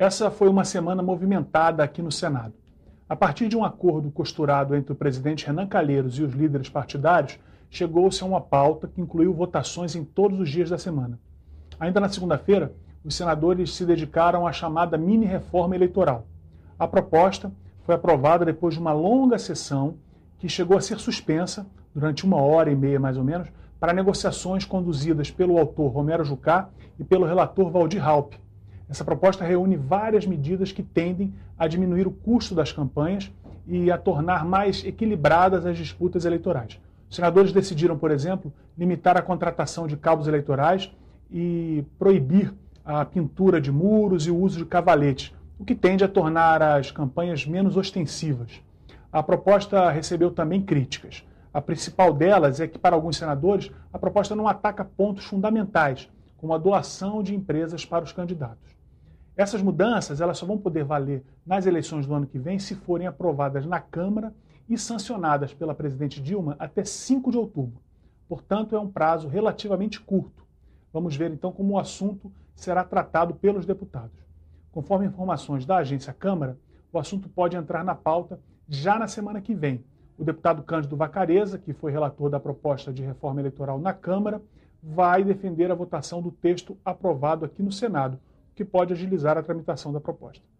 Essa foi uma semana movimentada aqui no Senado. A partir de um acordo costurado entre o presidente Renan Calheiros e os líderes partidários, chegou-se a uma pauta que incluiu votações em todos os dias da semana. Ainda na segunda-feira, os senadores se dedicaram à chamada mini-reforma eleitoral. A proposta foi aprovada depois de uma longa sessão que chegou a ser suspensa durante uma hora e meia, mais ou menos, para negociações conduzidas pelo autor Romero Jucá e pelo relator Valdir Halpe. Essa proposta reúne várias medidas que tendem a diminuir o custo das campanhas e a tornar mais equilibradas as disputas eleitorais. Os senadores decidiram, por exemplo, limitar a contratação de cabos eleitorais e proibir a pintura de muros e o uso de cavaletes, o que tende a tornar as campanhas menos ostensivas. A proposta recebeu também críticas. A principal delas é que, para alguns senadores, a proposta não ataca pontos fundamentais, como a doação de empresas para os candidatos. Essas mudanças elas só vão poder valer nas eleições do ano que vem se forem aprovadas na Câmara e sancionadas pela presidente Dilma até 5 de outubro. Portanto, é um prazo relativamente curto. Vamos ver então como o assunto será tratado pelos deputados. Conforme informações da agência Câmara, o assunto pode entrar na pauta já na semana que vem. O deputado Cândido Vacareza, que foi relator da proposta de reforma eleitoral na Câmara, vai defender a votação do texto aprovado aqui no Senado que pode agilizar a tramitação da proposta.